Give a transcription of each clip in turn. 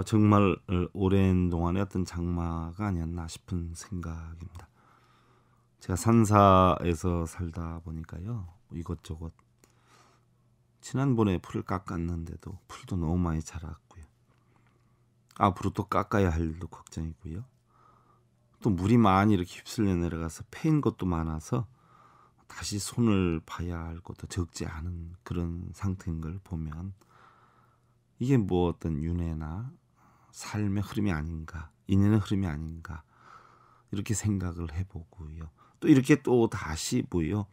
어, 정말 어, 오랜 동안의 어떤 장마가 아니었나 싶은 생각입니다. 제가 산사에서 살다 보니까요 이것저것 지난번에 풀을 깎았는데도 풀도 너무 많이 자랐고요 앞으로 또 깎아야 할 일도 걱정이고요 또 물이 많이 이렇게 휩쓸려 내려가서 패인 것도 많아서 다시 손을 봐야 할 것도 적지 않은 그런 상태인 걸 보면 이게 뭐 어떤 윤회나 삶의 흐름이 아닌가, 인연의 흐름이 아닌가 이렇게 생각을 해보고요. 또 이렇게 또 다시 보여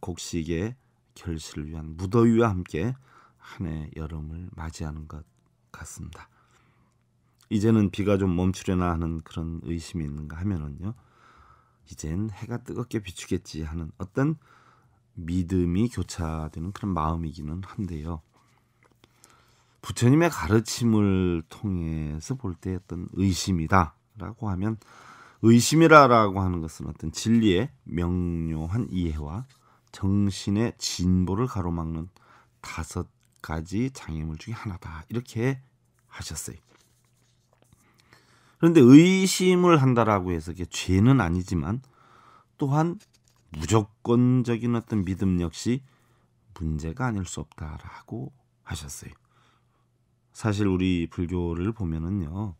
곡식의 결실을 위한 무더위와 함께 한 해 여름을 맞이하는 것 같습니다. 이제는 비가 좀 멈추려나 하는 그런 의심이 있는가 하면은요. 이젠 해가 뜨겁게 비추겠지 하는 어떤 믿음이 교차되는 그런 마음이기는 한데요. 부처님의 가르침을 통해서 볼 때 어떤 의심이다라고 하면 의심이라라고 하는 것은 어떤 진리의 명료한 이해와 정신의 진보를 가로막는 다섯 가지 장애물 중의 하나다 이렇게 하셨어요. 그런데 의심을 한다라고 해서 이게 죄는 아니지만 또한 무조건적인 어떤 믿음 역시 문제가 아닐 수 없다라고 하셨어요. 사실 우리 불교를 보면은요.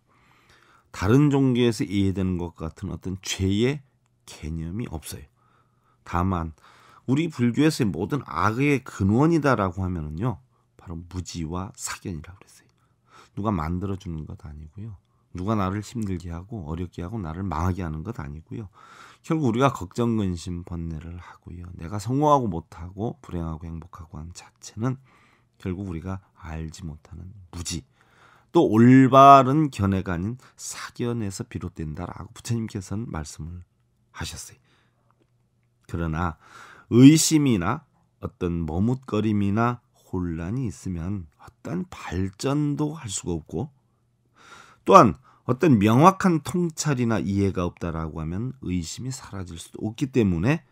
다른 종교에서 이해되는 것 같은 어떤 죄의 개념이 없어요. 다만 우리 불교에서의 모든 악의 근원이다라고 하면은요. 바로 무지와 사견이라고 그랬어요. 누가 만들어 주는 것 아니고요. 누가 나를 힘들게 하고 어렵게 하고 나를 망하게 하는 것 아니고요. 결국 우리가 걱정 근심 번뇌를 하고요. 내가 성공하고 못하고 불행하고 행복하고 한 자체는 결국 우리가 알지 못하는 무지 또 올바른 견해가 아닌 사견에서 비롯된다라고 부처님께서는 말씀을 하셨어요. 그러나 의심이나 어떤 머뭇거림이나 혼란이 있으면 어떤 발전도 할 수가 없고 또한 어떤 명확한 통찰이나 이해가 없다라고 하면 의심이 사라질 수도 없기 때문에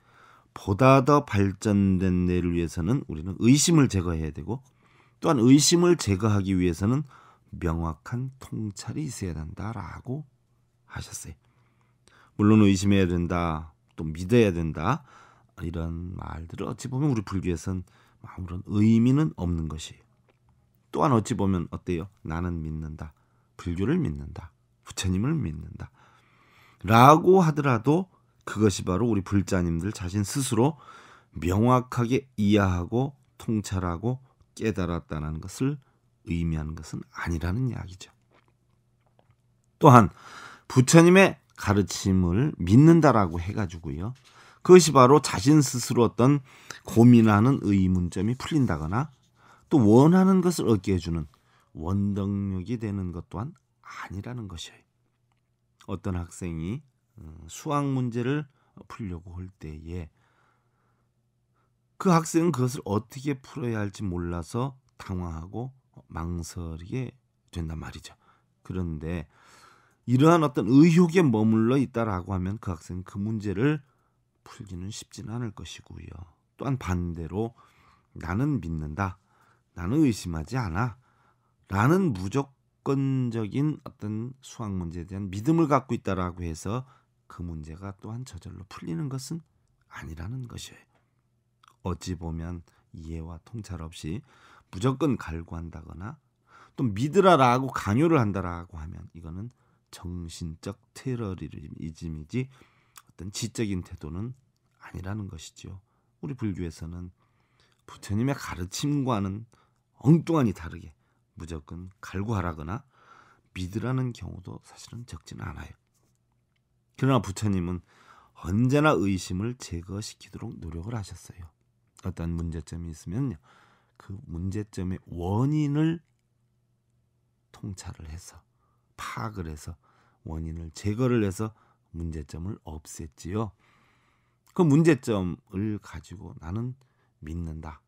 보다 더 발전된 내를 위해서는 우리는 의심을 제거해야 되고 또한 의심을 제거하기 위해서는 명확한 통찰이 있어야 된다라고 하셨어요. 물론 의심해야 된다, 또 믿어야 된다 이런 말들을 어찌 보면 우리 불교에선 아무런 의미는 없는 것이에요. 또한 어찌 보면 어때요? 나는 믿는다, 불교를 믿는다, 부처님을 믿는다. 라고 하더라도 그것이 바로 우리 불자님들 자신 스스로 명확하게 이해하고 통찰하고 깨달았다는 것을 의미하는 것은 아니라는 이야기죠. 또한 부처님의 가르침을 믿는다라고 해가지고요. 그것이 바로 자신 스스로 어떤 고민하는 의문점이 풀린다거나 또 원하는 것을 얻게 해주는 원동력이 되는 것 또한 아니라는 것이에요. 어떤 학생이 어, 수학 문제를 풀려고 할 때에 그 학생은 그것을 어떻게 풀어야 할지 몰라서 당황하고 망설이게 된단 말이죠. 그런데 이러한 어떤 의혹에 머물러 있다라고 하면 그 학생은 그 문제를 풀기는 쉽지는 않을 것이고요. 또한 반대로 나는 믿는다. 나는 의심하지 않아. 라는 무조건적인 어떤 수학 문제에 대한 믿음을 갖고 있다라고 해서 그 문제가 또한 저절로 풀리는 것은 아니라는 것이에요. 어찌 보면 이해와 통찰 없이 무조건 갈구한다거나 또 믿으라라고 강요를 한다라고 하면 이거는 정신적 테러리즘이지 어떤 지적인 태도는 아니라는 것이지요. 우리 불교에서는 부처님의 가르침과는 엉뚱하니 다르게 무조건 갈구하라거나 믿으라는 경우도 사실은 적진 않아요. 그러나 부처님은 언제나 의심을 제거시키도록 노력을 하셨어요. 어떤 문제점이 있으면요. 그 문제점의 원인을 통찰을 해서 파악을 해서 원인을 제거를 해서 문제점을 없앴지요. 그 문제점을 가지고 나는 믿는다.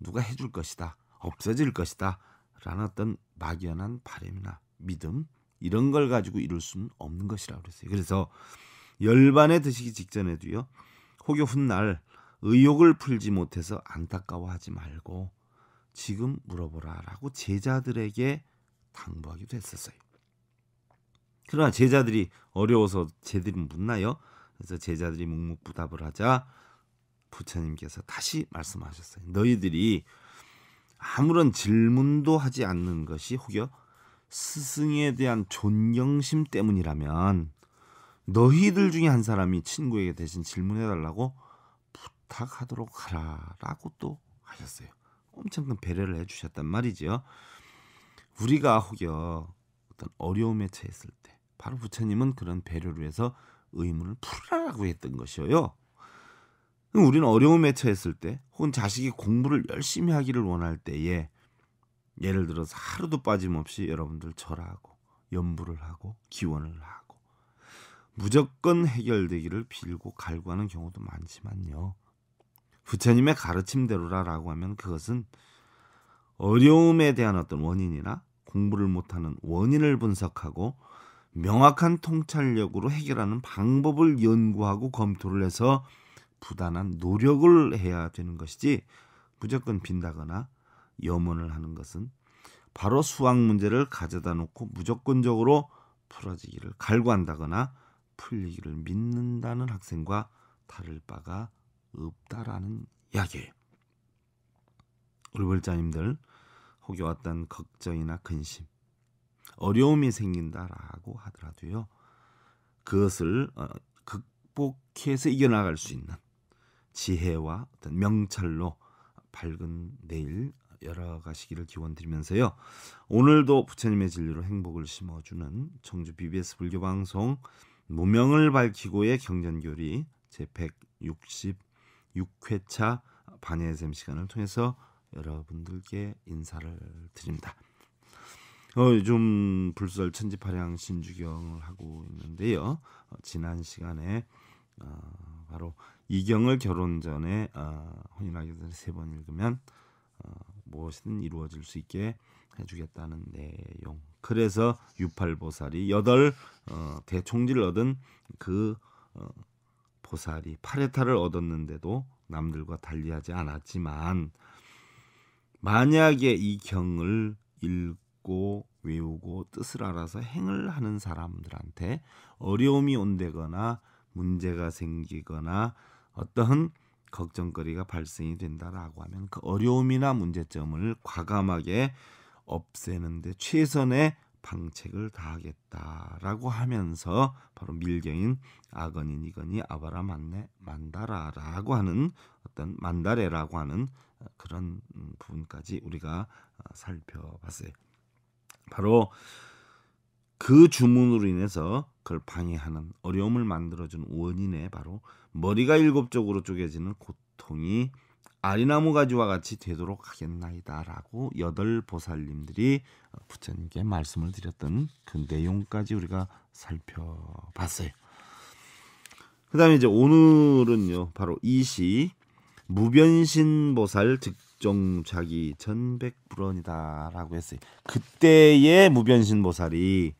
누가 해줄 것이다. 없어질 것이다. 라는 어떤 막연한 바램이나 믿음 이런 걸 가지고 이룰 수는 없는 것이라고 그랬어요. 그래서 열반에 드시기 직전에도요. 혹여 훗날 의욕을 풀지 못해서 안타까워하지 말고 지금 물어보라라고 제자들에게 당부하기도 했었어요. 그러나 제자들이 어려워서 제대로 묻나요? 그래서 제자들이 묵묵부답을 하자 부처님께서 다시 말씀하셨어요. 너희들이 아무런 질문도 하지 않는 것이 혹여 스승에 대한 존경심 때문이라면 너희들 중에 한 사람이 친구에게 대신 질문해달라고 부탁하도록 하라라고 또 하셨어요. 엄청난 배려를 해주셨단 말이지요. 우리가 혹여 어떤 어려움에 처했을 때 바로 부처님은 그런 배려를위 해서 의문을 풀라고 했던 것이에요. 우리는 어려움에 처했을 때 혹은 자식이 공부를 열심히 하기를 원할 때에 예를 들어서 하루도 빠짐없이 여러분들 절하고 연부를 하고 기원을 하고 무조건 해결되기를 빌고 갈구하는 경우도 많지만요. 부처님의 가르침대로라라고 하면 그것은 어려움에 대한 어떤 원인이나 공부를 못하는 원인을 분석하고 명확한 통찰력으로 해결하는 방법을 연구하고 검토를 해서 부단한 노력을 해야 되는 것이지 무조건 빈다거나 염원을 하는 것은 바로 수학 문제를 가져다 놓고 무조건적으로 풀어지기를 갈구한다거나 풀리기를 믿는다는 학생과 다를 바가 없다라는 이야기예요. 울벌자님들 혹이 왔던 걱정이나 근심, 어려움이 생긴다라고 하더라도요. 그것을 어, 극복해서 이겨나갈 수 있는 지혜와 어떤 명찰로 밝은 내일 열어가시기를 기원드리면서요. 오늘도 부처님의 진리로 행복을 심어주는 청주 BBS 불교방송 무명을 밝히고의 경전교리 제160 6회차 반의 샘 시간을 통해서 여러분들께 인사를 드립니다. 어, 요즘 불설 천지파량 신주경을 하고 있는데요. 어, 지난 시간에 어, 바로 이경을 결혼 전에 어, 혼인하기 전에 세번 읽으면 어, 무엇이든 이루어질 수 있게 해주겠다는 내용. 그래서 유팔보살이 여덟 어, 대총지를 얻은 그 어, 보살이 파레타를 얻었는데도 남들과 달리하지 않았지만 만약에 이 경을 읽고 외우고 뜻을 알아서 행을 하는 사람들한테 어려움이 온대거나 문제가 생기거나 어떠한 걱정거리가 발생이 된다라고 하면 그 어려움이나 문제점을 과감하게 없애는데 최선의 방책을 다하겠다라고 하면서 바로 밀개인 아건인 이건이 아바라 만네 만다라라고 하는 어떤 만다레라고 하는 어, 그런 음, 부분까지 우리가 어, 살펴봤어요. 바로 그 주문으로 인해서 그걸 방해하는 어려움을 만들어준 원인에 바로 머리가 일곱 쪽으로 쪼개지는 고통이 아리나무 가지와 같이 되도록 하겠나이다라고 여덟 보살님들이 어, 부처님께 말씀을 드렸던 그 내용까지 우리가 살펴봤어요. 그다음에 이제 오늘은요 바로 이시 무변신 보살 득종 자기 전백불원이다라고 했어요. 그때의 무변신 보살이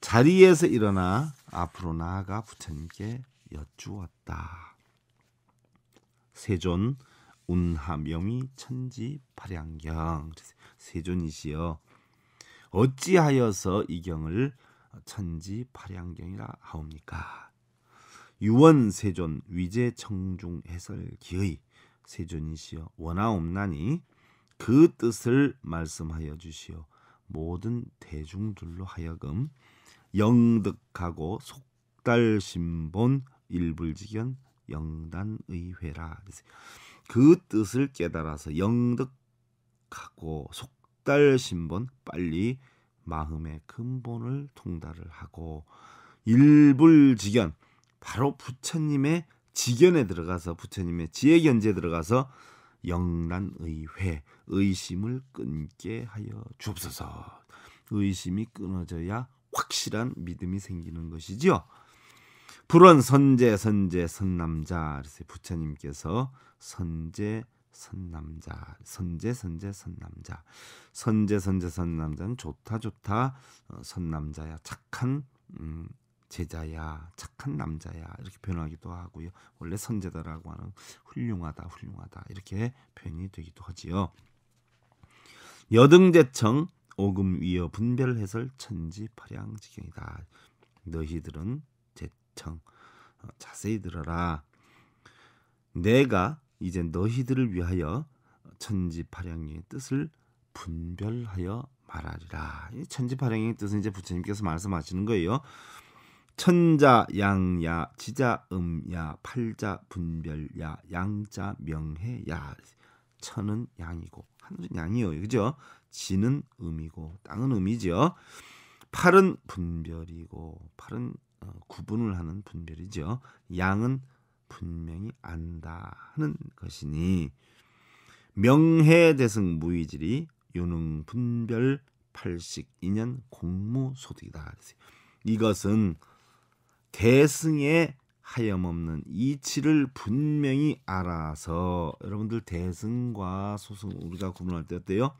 자리에서 일어나 앞으로 나아가 부처님께 여쭈었다. 세존 운하명이 천지팔양경 세존이시여 어찌하여서 이 경을 천지팔양경이라 하옵니까? 유원세존 위재청중해설기의 세존이시여 원하옵나니 그 뜻을 말씀하여 주시오 모든 대중들로 하여금 영득하고 속달신본 일불지견 영단의회라 그 뜻을 깨달아서 영득하고 속달신번 빨리 마음의 근본을 통달을 하고 일불지견 바로 부처님의 지견에 들어가서 부처님의 지혜 견제에 들어가서 영란의회 의심을 끊게 하여 주옵소서. 의심이 끊어져야 확실한 믿음이 생기는 것이지요. 불원 선제 선제 선남자 그래서 부처님께서 선제 선남자 선제 선제 선남자 선제 선제 선남자는 좋다 좋다 어, 선남자야 착한 음, 제자야 착한 남자야 이렇게 표현하기도 하고요 원래 선제다라고 하는 훌륭하다 훌륭하다 이렇게 표현이 되기도 하지요 여등제청 오금위어 분별해설 천지파량지경이다 너희들은 청 어, 자세히 들어라. 내가 이제 너희들을 위하여 천지파량의 뜻을 분별하여 말하리라. 이 천지파량의 뜻은 이제 부처님께서 말씀하시는 거예요. 천자 양야 지자 음야 팔자 분별야 양자 명해야 천은 양이고 하늘은 양이요 그죠? 지는 음이고 땅은 음이죠. 팔은 분별이고 팔은 어, 구분을 하는 분별이죠. 양은 분명히 안다 하는 것이니 명해대승 무이질이 유능 분별 82년 공무소득이다. 이것은 대승의 하염없는 이치를 분명히 알아서 여러분들 대승과 소승 우리가 구분할 때 어때요?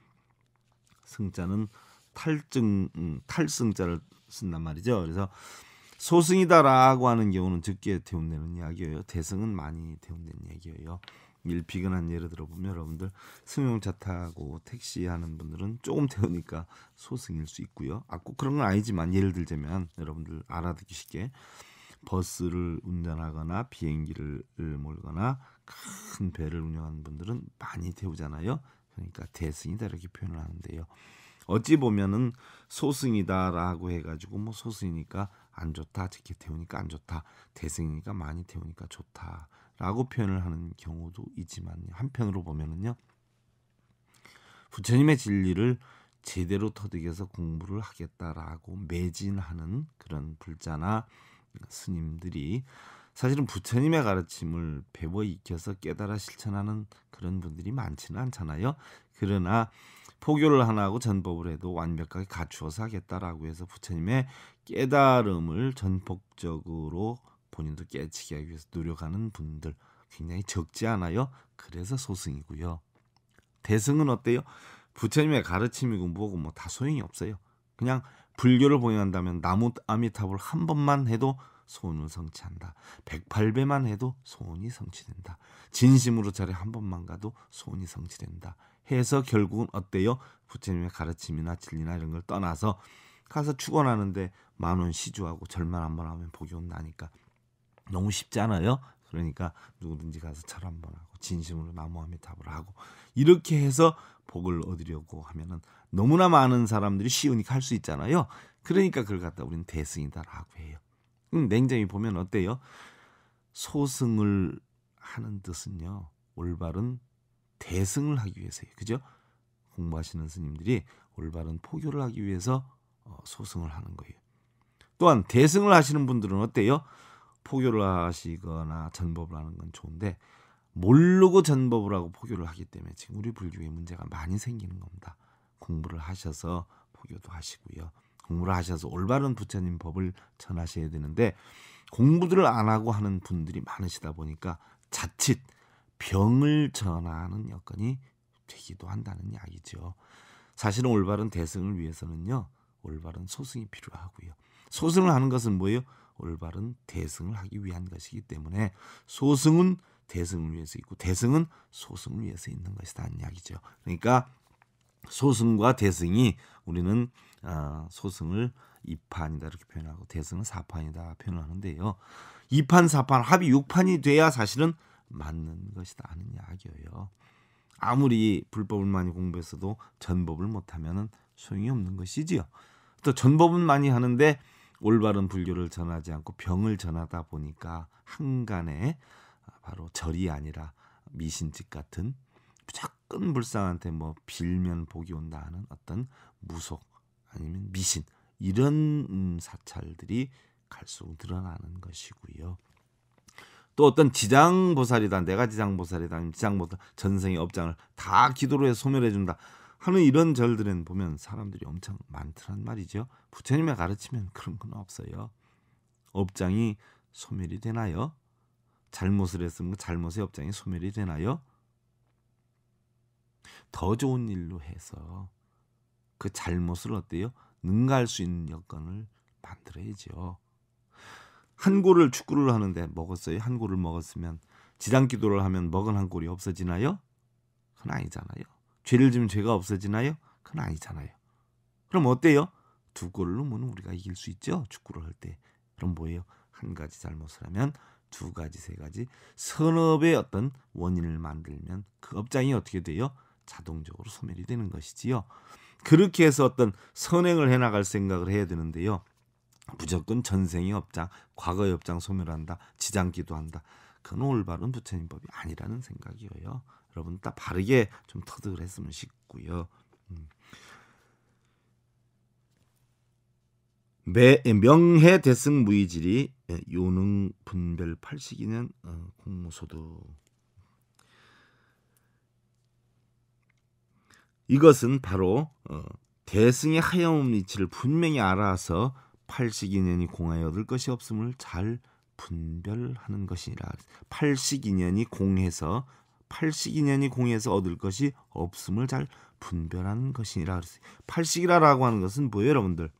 승자는 탈증 음, 탈승자를 쓴단 말이죠. 그래서 소승이다라고 하는 경우는 적게 대운되는 이야기예요. 대승은 많이 대운이야기예요일피근한 예를 들어보면 여러분들 승용차 타고 택시 하는 분들은 조금 태우니까 소승일 수 있고요. 아꼭 그런 건 아니지만 예를 들자면 여러분들 알아듣기 쉽게 버스를 운전하거나 비행기를 몰거나 큰 배를 운영하는 분들은 많이 태우잖아요. 그러니까 대승이다 이렇게 표현을 하는데요. 어찌 보면은 소승이다라고 해가지고 뭐 소승이니까 안 좋다 제게 태우니까 안 좋다 대승이니까 많이 태우니까 좋다라고 표현을 하는 경우도 있지만 한편으로 보면은요 부처님의 진리를 제대로 터득해서 공부를 하겠다라고 매진하는 그런 불자나 스님들이 사실은 부처님의 가르침을 배워 익혀서 깨달아 실천하는 그런 분들이 많지는 않잖아요. 그러나 포교를 하나 하고 전법을 해도 완벽하게 갖추어서 하겠다라고 해서 부처님의 깨달음을 전폭적으로 본인도 깨치게 하기 위해서 노력하는 분들 굉장히 적지 않아요. 그래서 소승이고요. 대승은 어때요? 부처님의 가르침이고 뭐고 뭐 다 소용이 없어요. 그냥 불교를 봉행한다면 나무 아미타불 한 번만 해도 소원을 성취한다. 108배만 해도 소원이 성취된다. 진심으로 절에 한 번만 가도 소원이 성취된다. 해서 결국은 어때요? 부처님의 가르침이나 진리나 이런 걸 떠나서 가서 축원하는데 만원 시주하고 절만 한번 하면 복이 온다니까 너무 쉽잖아요 그러니까 누구든지 가서 잘한번 하고 진심으로 나무함에 답을 하고 이렇게 해서 복을 얻으려고 하면은 너무나 많은 사람들이 쉬우니까 할 수 있잖아요. 그러니까 그걸 갖다 우리는 대승이다라고 해요. 음, 냉정히 보면 어때요? 소승을 하는 뜻은요. 올바른 대승을 하기 위해서요 그죠? 공부하시는 스님들이 올바른 포교를 하기 위해서 어, 소승을 하는 거예요. 또한 대승을 하시는 분들은 어때요? 포교를 하시거나 전법을 하는 건 좋은데 모르고 전법을 하고 포교를 하기 때문에 지금 우리 불교에 문제가 많이 생기는 겁니다. 공부를 하셔서 포교도 하시고요. 공부를 하셔서 올바른 부처님 법을 전하셔야 되는데 공부들을 안 하고 하는 분들이 많으시다 보니까 자칫 병을 전하는 여건이 되기도 한다는 이야기죠. 사실은 올바른 대승을 위해서는요. 올바른 소승이 필요하고요. 소승을 하는 것은 뭐예요? 올바른 대승을 하기 위한 것이기 때문에 소승은 대승을 위해서 있고 대승은 소승을 위해서 있는 것이다는 이야기죠. 그러니까 소승과 대승이 우리는 아, 소승을 2판이다 이렇게 표현하고 대승은 4판이다 표현하는데요. 2판, 4판 합이 6판이 돼야 사실은 맞는 것이다 하는 이야기예요. 아무리 불법을 많이 공부했어도 전법을 못하면 소용이 없는 것이지요. 또 전법은 많이 하는데 올바른 불교를 전하지 않고 병을 전하다 보니까 한간에 바로 절이 아니라 미신집 같은 무조건 불상한테뭐 빌면 복이 온다 하는 어떤 무속 아니면 미신 이런 사찰들이 갈수록 늘어나는 것이고요. 또 어떤 지장보살이다 내가 지장보살이다 지장보살 전생의 업장을 다 기도로 해서 소멸해준다 하는 이런 절들은 보면 사람들이 엄청 많더란 말이죠. 부처님의 가르치면 그런 건 없어요. 업장이 소멸이 되나요? 잘못을 했으면 그 잘못의 업장이 소멸이 되나요? 더 좋은 일로 해서 그 잘못을 어때요? 능가할 수 있는 여건을 만들어야죠. 한 골을 축구를 하는데 먹었어요. 한 골을 먹었으면 지단 기도를 하면 먹은 한 골이 없어지나요? 그건 아니잖아요. 죄를 지면 죄가 없어지나요? 그건 아니잖아요. 그럼 어때요? 두 골을 넣으면 우리가 이길 수 있죠. 축구를 할 때. 그럼 뭐예요? 한 가지 잘못을 하면 두 가지, 세 가지 선업의 어떤 원인을 만들면 그 업장이 어떻게 돼요? 자동적으로 소멸이 되는 것이지요. 그렇게 해서 어떤 선행을 해나갈 생각을 해야 되는데요. 무조건 전생의 업장, 과거의 업장 소멸한다, 지장기도 한다. 그건 올바른 부처님 법이 아니라는 생각이에요. 여러분 딱 바르게 좀 터득을 했으면 싶고요. 음. 매, 명해 대승 무이질이 예, 요능 분별 팔식이는 어, 공무소득 이것은 바로 어, 대승의 하염없치를 분명히 알아서 팔식인연이 공하여 얻을 것이 없음을 잘 분별하는 것이라 팔식인연이 공해서 팔식이년이 공에서 얻을 것이 없음을 잘 분별하는 것이니라 그랬어요. 팔식이라라고 하는 것은 뭐예요, 여러분들?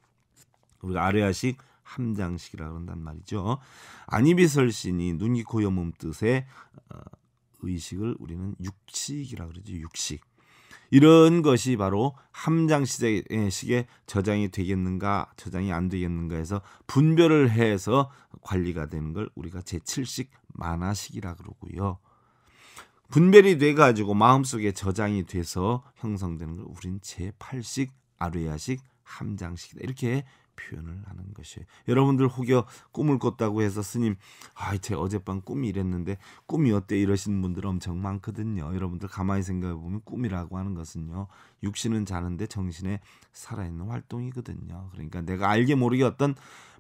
우리가 아래아식 함장식이라 그런단 말이죠. 안이비설신이 눈이 고여 몸뜻의 어, 의식을 우리는 육식이라 그러죠. 육식. 이런 것이 바로 함장식의 저장이 되겠는가 저장이 안 되겠는가 해서 분별을 해서 관리가 되는 걸 우리가 제7식 만화식이라 그러고요. 분별이 돼가지고 마음속에 저장이 돼서 형성되는 걸 우린 제8식 아뢰야식 함장식이다 이렇게 표현을 하는 것이 에요 여러분들 혹여 꿈을 꿨다고 해서 스님 아제 이 어젯밤 꿈이 이랬는데 꿈이 어때 이러시는 분들 엄청 많거든요 여러분들 가만히 생각해 보면 꿈이라고 하는 것은요 육신은 자는데 정신에 살아있는 활동이거든요 그러니까 내가 알게 모르게 어떤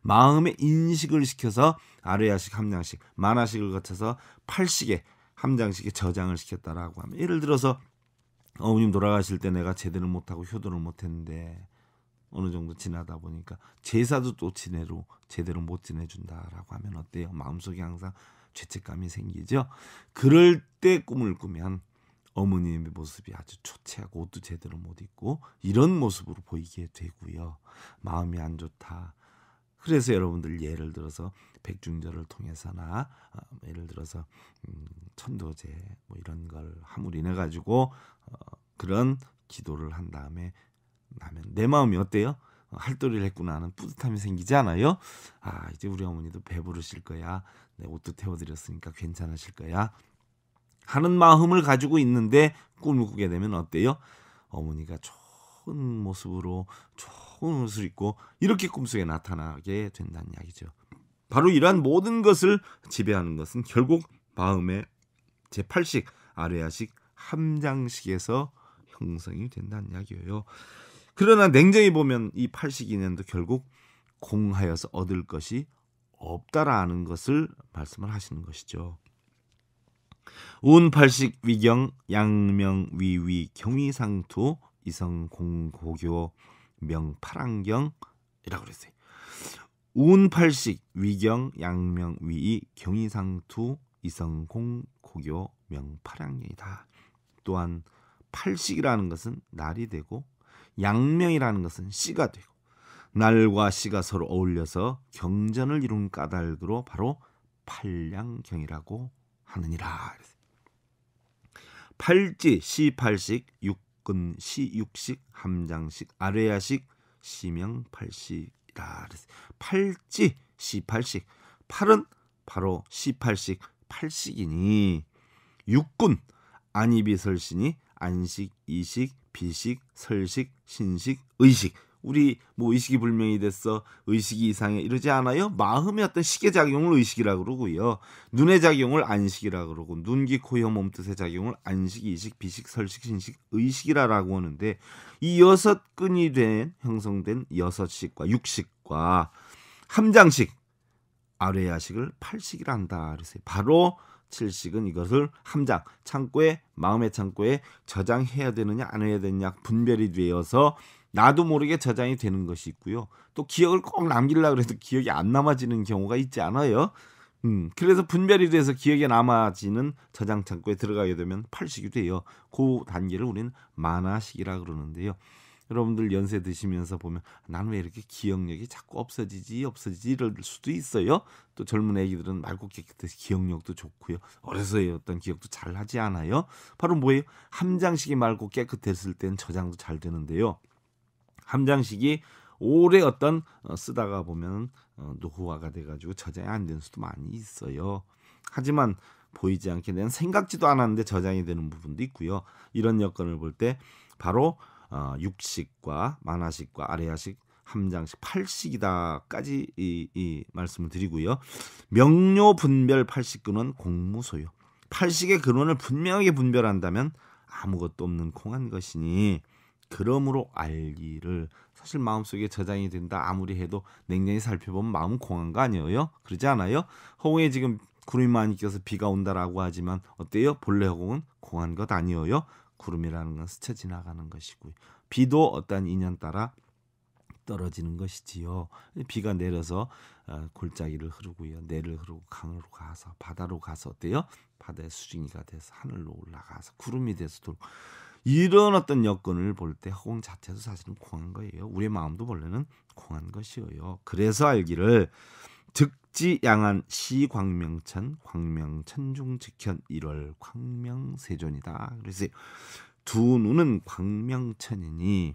마음의 인식을 시켜서 아래야식 함량식 만화식을 거쳐서 팔식에 함장식에 저장을 시켰다라고 하면 예를 들어서 어머님 돌아가실 때 내가 제대로 못하고 효도를 못했는데 어느 정도 지나다 보니까 제사도 또 지내로 제대로 못 지내준다라고 하면 어때요? 마음속에 항상 죄책감이 생기죠. 그럴 때 꿈을 꾸면 어머님의 모습이 아주 초췌하고 옷도 제대로 못 입고 이런 모습으로 보이게 되고요. 마음이 안 좋다. 그래서 여러분들 예를 들어서 백중절을 통해서나 어, 뭐 예를 들어서 음, 천도제 뭐 이런 걸 함으로 인해 가지고 어, 그런 기도를 한 다음에 나면 내 마음이 어때요? 어, 할도리를 했구나 하는 뿌듯함이 생기지 않아요? 아 이제 우리 어머니도 배부르실 거야. 내 옷도 태워드렸으니까 괜찮으실 거야. 하는 마음을 가지고 있는데 꿈을 꾸게 되면 어때요? 어머니가 좋은 모습으로 좋은 옷을 입고 이렇게 꿈속에 나타나게 된다는 이야기죠. 바로 이러한 모든 것을 지배하는 것은 결국 마음의 제8식 아래아식 함장식에서 형성이 된다는 이야기예요. 그러나 냉정히 보면 이 8식이년도 결국 공하여서 얻을 것이 없다라는 것을 말씀을 하시는 것이죠. 운팔식 위경 양명 위위 경위상투 이성공고교 명파랑경이라고 그랬어요. 운팔식 위경 양명 위이 경이상투 이성공 고교 명팔양이다. 또한 팔식이라는 것은 날이 되고 양명이라는 것은 씨가 되고 날과 씨가 서로 어울려서 경전을 이룬 까닭으로 바로 팔양경이라고 하느니라. 팔지 시팔식 육근 시육식 함장식 아래야식 시명팔식 그랬어요. 팔찌 시팔식. 팔은 바로 1 8식8식이니 육군 안이비 설신이 안식 이식 비식 설식 신식 의식 우리 뭐 의식이 불명이 됐어 의식이 이상해 이러지 않아요 마음의 어떤 식의 작용을 의식이라 그러고요 눈의 작용을 안식이라 그러고 눈, 귀, 코, 혀, 몸뜻의 작용을 안식, 이식, 비식, 설식, 신식, 의식이라고 라 하는데 이 여섯 끈이 된 형성된 여섯 식과 육식과 함장식 아래 야식을 팔식이라 한다 그랬어요 바로 칠식은 이것을 함장 창고에 마음의 창고에 저장해야 되느냐 안 해야 되느냐 분별이 되어서 나도 모르게 저장이 되는 것이 있고요. 또 기억을 꼭 남기려 고해도 기억이 안 남아지는 경우가 있지 않아요. 음, 그래서 분별이 돼서 기억에 남아지는 저장 창고에 들어가게 되면 팔식이 돼요. 그 단계를 우리는 만화식이라 그러는데요. 여러분들 연세 드시면서 보면 나는 왜 이렇게 기억력이 자꾸 없어지지 없어지지 이럴 수도 있어요. 또 젊은 애기들은 맑고 깨끗해서 기억력도 좋고요. 어려서의 어떤 기억도 잘 하지 않아요. 바로 뭐예요? 함장식이 맑고 깨끗했을 땐 저장도 잘 되는데요. 함장식이 오래 어떤 어, 쓰다가 보면 어, 노후화가 돼가지고 저장이 안된 수도 많이 있어요. 하지만 보이지 않게 된 생각지도 않았는데 저장이 되는 부분도 있고요. 이런 여건을 볼 때 바로 어, 육식과 만화식과 아래야식 함장식, 팔식이다까지 이, 이 말씀을 드리고요. 명료 분별 팔식근원 공무소요. 팔식의 근원을 분명하게 분별한다면 아무것도 없는 콩한 것이니 그러므로 알기를 사실 마음속에 저장이 된다 아무리 해도 냉정히 살펴보면 마음 공한 거 아니에요? 그러지 않아요? 허공에 지금 구름이 많이 껴서 비가 온다라고 하지만 어때요? 본래 허공은 공한 것 아니에요? 구름이라는 건 스쳐 지나가는 것이고요. 비도 어떠한 인연 따라 떨어지는 것이지요. 비가 내려서 어, 골짜기를 흐르고요. 내를 흐르고 강으로 가서 바다로 가서 어때요? 바다의 수증이가 돼서 하늘로 올라가서 구름이 돼서 돌고 이런 어떤 여건을 볼 때 허공 자체도 사실은 공한 거예요. 우리의 마음도 원래는 공한 것이어요. 그래서 알기를 즉지 양한 시 광명천 광명천중 직현 1월 광명세존이다. 그래서 두 눈은 광명천이니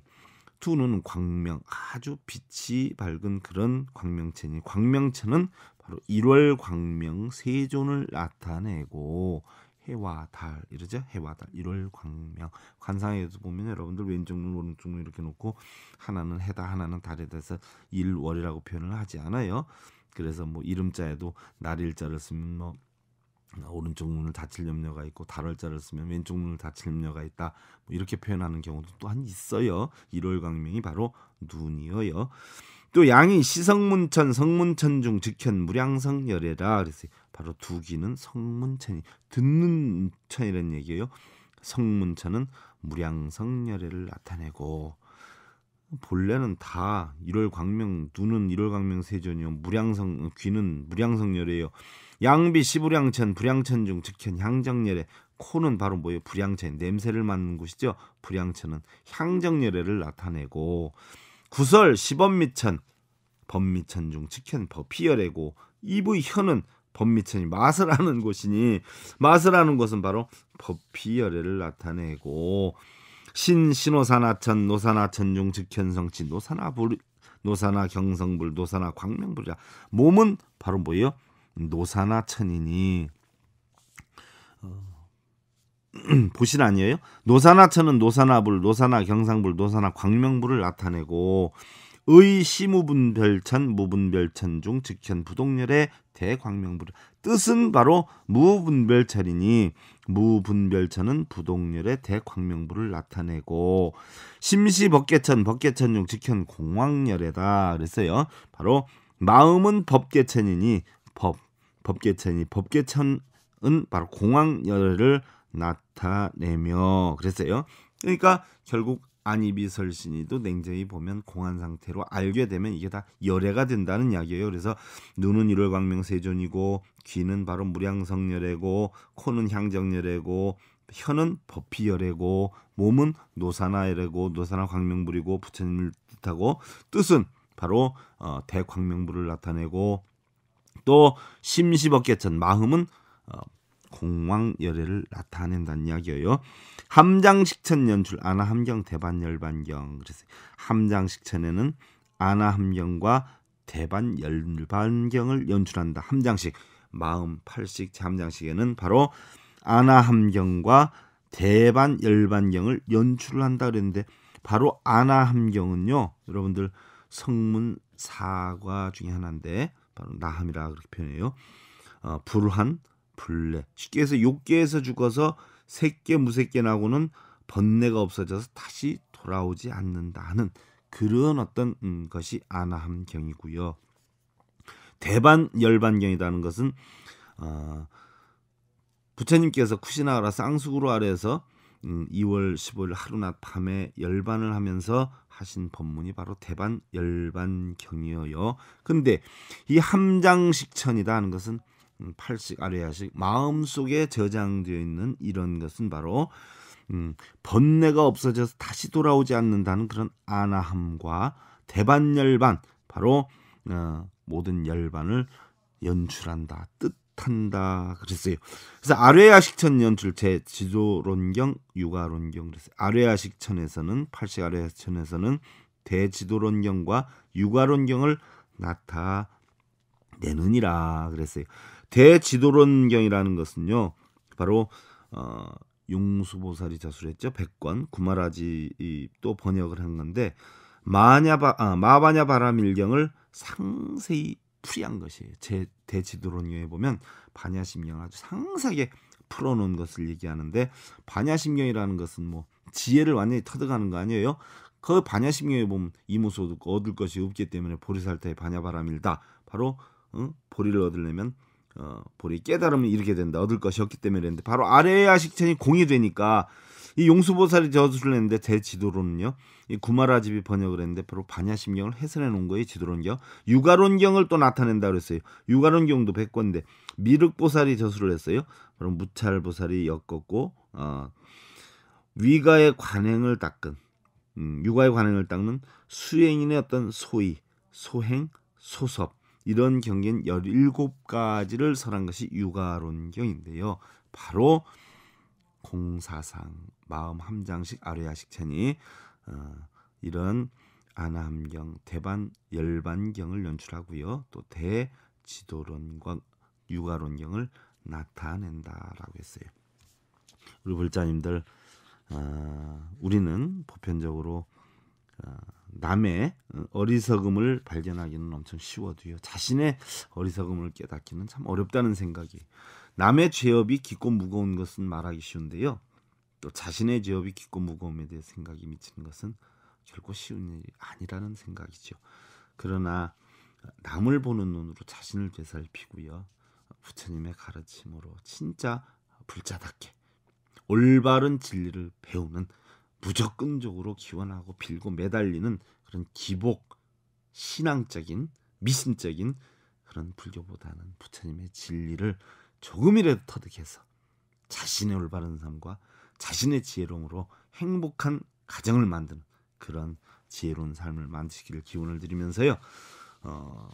두 눈은 광명 아주 빛이 밝은 그런 광명천이 광명천은 바로 1월 광명 세존을 나타내고 해와 달 이러죠 해와 달일월 광명 관상에서 보면 여러분들 왼쪽 눈 오른쪽 눈 이렇게 놓고 하나는 해다 하나는 달에대 해서 일월이라고 표현을 하지 않아요 그래서 뭐 이름자에도 날일자를 쓰면 뭐 오른쪽 눈을 다칠 염려가 있고 달월자를 쓰면 왼쪽 눈을 다칠 염려가 있다 뭐 이렇게 표현하는 경우도 또한 있어요 일월 광명이 바로 눈이어요 또 양이 시성문천 성문천 중 직현 무량성 열애라 그랬어요. 바로 두기는 성문천이 듣는 천이라는 얘기예요. 성문천은 무량성 열애를 나타내고 본래는 다 1월 광명 눈은 1월 광명 세존이요 무량성 귀는 무량성 열애요 양비 시부량천 불량천 중 직현 향정열애 코는 바로 뭐예요 불량천 냄새를 맡는 곳이죠 불량천은 향정열애를 나타내고 구설 시범미천 범미천 중 직현 버피어레고 이브현은 이 범미천이 맛을 아는 곳이니 맛을 아는 곳은 바로 버피어레를 나타내고 신신호산하천 노산하천 중 직현성치 노산하불 노산하 경성불 노산하 광명불이라 몸은 바로 뭐예요? 노산하천이니 어. 보신 아니에요? 노산화천은 노산화불, 노산화 경상불, 노산화 광명불을 나타내고 의시무분별천, 무분별천 중 직현 부동열의 대광명불. 뜻은 바로 무분별천이니 무분별천은 부동열의 대광명불을 나타내고 심시법계천, 법계천 중 직현 공황열에다 그랬어요. 바로 마음은 법계천이니 법, 법계천이 법계천은 바로 공황열을 나타내며 그랬어요. 그러니까 결국 안이비설신이도 냉정히 보면 공한 상태로 알게 되면 이게 다 열애가 된다는 이야기예요. 그래서 눈은 일월광명세존이고 귀는 바로 무량성열애고 코는 향정열애고 혀는 법피열애고 몸은 노사나열애고 노사나 광명불이고 부처님을 뜻하고 뜻은 바로 어, 대광명불을 나타내고 또 심시법계천 마음은 어, 공황 열애를 나타낸다는 이야기예요. 함장식천 연출 아나함경 대반열반경 그래서 함장식천에는 아나함경과 대반열반경을 연출한다. 함장식 마음 팔식 함장식에는 바로 아나함경과 대반열반경을 연출을 한다 그랬는데 바로 아나함경은요 여러분들 성문 사과 중에 하나인데 바로 나함이라 그렇게 표현해요. 어, 불한 불레. 쉽게 해서 욕계에서 죽어서 새끼 무새끼 나고는 번뇌가 없어져서 다시 돌아오지 않는다는 그런 어떤 음, 것이 아나함경이고요. 대반 열반경이라는 것은 어, 부처님께서 쿠시나라 쌍수구로 아래에서 음, 2월 15일 하루낮 밤에 열반을 하면서 하신 법문이 바로 대반 열반경이어요. 근데 이 함장식천이다 하는 것은 음, 팔식아래야식 마음속에 저장되어 있는 이런 것은 바로 음, 번뇌가 없어져서 다시 돌아오지 않는다는 그런 아나함과 대반열반 바로 어, 모든 열반을 연출한다 뜻한다 그랬어요. 그래서 아뢰야식천 연출 제 지도론경 육아론경 아뢰야식천에서는 팔식 아뢰야식천에서는 대지도론경과 육아론경을 나타내느니라 그랬어요. 대지도론경이라는 것은요. 바로 어, 용수보살이 자술했죠. 백권 구마라지 또 번역을 한 건데 마냐바 아, 마바냐 바라밀경을 상세히 풀이한 것이에요. 제 대지도론경에 보면 반야심경 아주 상세하게 풀어놓은 것을 얘기하는데 반야심경이라는 것은 뭐 지혜를 완전히 터득하는 거 아니에요. 그 반야심경에 보면 이무소도 얻을 것이 없기 때문에 보리살타의 반야바람일다. 바로 응? 보리를 얻으려면 어, 볼이 깨달음을 이르게 된다. 얻을 것이 없기 때문에 그랬는데 바로 아래의아 식천이 공이 되니까 이 용수보살이 저주를 했는데 제지도론은요이 구마라집이 번역을 했는데 바로 반야심경을 해설해 놓은 거예요. 지도론경. 육아론경을또 나타낸다 그랬어요. 육아론경도백권인데 미륵보살이 저술을 했어요. 그럼 무찰보살이 엮었고 어, 위가의 관행을 닦은 음, 육아의 관행을 닦는 수행인의 어떤 소위, 소행, 소섭 이런 경계인 17가지를 설한 것이 육아론경인데요. 바로 공사상, 마음 함장식, 아뢰야식 체니 어, 이런 안함경, 대반, 열반경을 연출하고요. 또 대지도론과 육아론경을 나타낸다라고 했어요. 우리 불자님들 어, 우리는 보편적으로 어, 남의 어, 어리석음을 발견하기는 엄청 쉬워도요. 자신의 어리석음을 깨닫기는 참 어렵다는 생각이. 남의 죄업이 깊고 무거운 것은 말하기 쉬운데요. 또 자신의 죄업이 깊고 무거움에 대해 생각이 미치는 것은 결코 쉬운 일이 아니라는 생각이죠. 그러나 남을 보는 눈으로 자신을 되살피고요. 부처님의 가르침으로 진짜 불자답게 올바른 진리를 배우는 무조건적으로 기원하고 빌고 매달리는 그런 기복 신앙적인 미신적인 그런 불교보다는 부처님의 진리를 조금이라도 터득해서 자신의 올바른 삶과 자신의 지혜로움으로 행복한 가정을 만드는 그런 지혜로운 삶을 만드시기를 기원을 드리면서요. 어,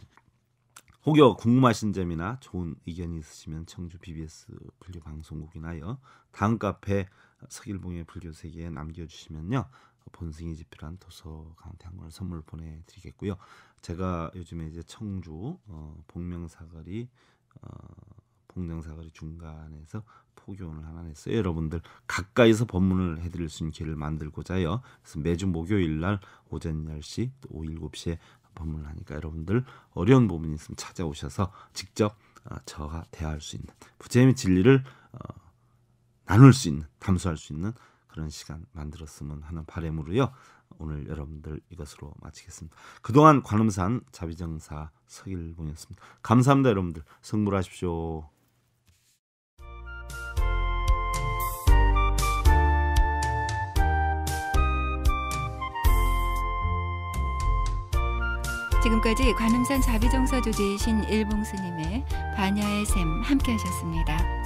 혹여 궁금하신 점이나 좋은 의견이 있으시면 청주 BBS 불교 방송국이나요. 다음 카페 서길봉의 불교 세계에 남겨주시면요 본승이 집필한 도서 강태 한 권을 선물 보내드리겠고요. 제가 요즘에 이제 청주 어, 복명사거리 어, 복명사거리 중간에서 포교원을 하나 냈어요. 여러분들 가까이서 법문을 해드릴 수 있는 길을 만들고자요. 그래서 매주 목요일 날 오전 10시 또 오후 7시에 법문을 하니까 여러분들 어려운 부분이 있으면 찾아오셔서 직접 어, 저와 대화할 수 있는 부재미 진리를 어, 나눌 수 있는 담수할수 있는 그런 시간 만들었으면 하는 바램으로요. 오늘 여러분들 이것으로 마치겠습니다. 그동안 관음산 자비정사 서일봉이었습니다. 감사합니다 여러분들. 성불하십시오. 지금까지 관음산 자비정사 조지신 이 일봉스님의 반야의 샘 함께 하셨습니다.